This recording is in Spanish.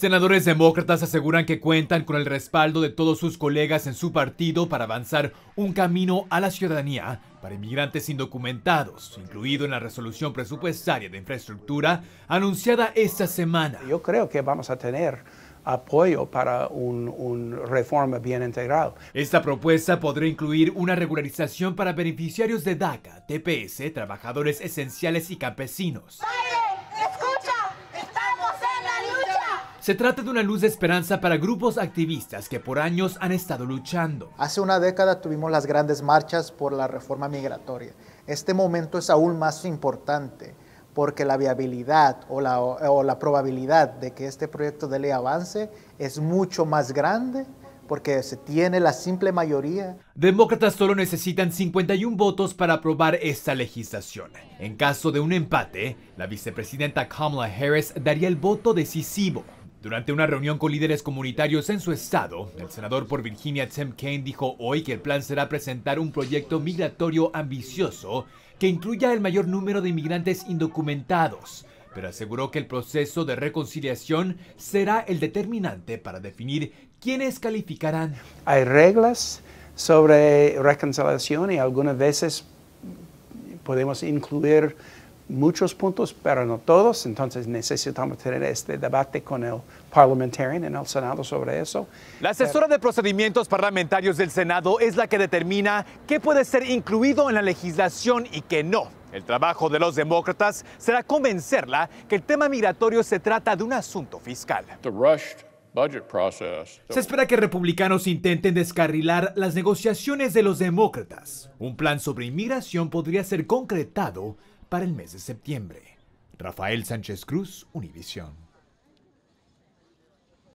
Senadores demócratas aseguran que cuentan con el respaldo de todos sus colegas en su partido para avanzar un camino a la ciudadanía para inmigrantes indocumentados, incluido en la resolución presupuestaria de infraestructura anunciada esta semana. Yo creo que vamos a tener apoyo para un, reforma bien integrado. Esta propuesta podrá incluir una regularización para beneficiarios de DACA, TPS, trabajadores esenciales y campesinos. Se trata de una luz de esperanza para grupos activistas que por años han estado luchando. Hace una década tuvimos las grandes marchas por la reforma migratoria. Este momento es aún más importante porque la viabilidad o la, probabilidad de que este proyecto de ley avance es mucho más grande porque se tiene la simple mayoría. Demócratas solo necesitan 51 votos para aprobar esta legislación. En caso de un empate, la vicepresidenta Kamala Harris daría el voto decisivo. Durante una reunión con líderes comunitarios en su estado, el senador por Virginia Tim Kaine dijo hoy que el plan será presentar un proyecto migratorio ambicioso que incluya el mayor número de inmigrantes indocumentados, pero aseguró que el proceso de reconciliación será el determinante para definir quiénes calificarán. Hay reglas sobre reconciliación y algunas veces podemos incluir muchos puntos, pero no todos. Entonces necesitamos tener este debate con el parlamentario en el Senado sobre eso. La asesora de procedimientos parlamentarios del Senado es la que determina qué puede ser incluido en la legislación y qué no. El trabajo de los demócratas será convencerla que el tema migratorio se trata de un asunto fiscal. Se espera que republicanos intenten descarrilar las negociaciones de los demócratas. Un plan sobre inmigración podría ser concretado para el mes de septiembre. Rafael Sánchez Cruz, Univisión.